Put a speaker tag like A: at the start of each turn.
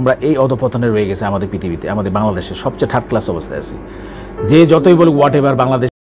A: আমরা এই অধপতনে রয়ে গেছে আমাদের পৃথিবীতে আমাদের বাংলাদেশে সবচেয়ে থার্ড ক্লাস অবস্থায় আছি যে যতই বলুক হোয়াট এভার বাংলাদেশ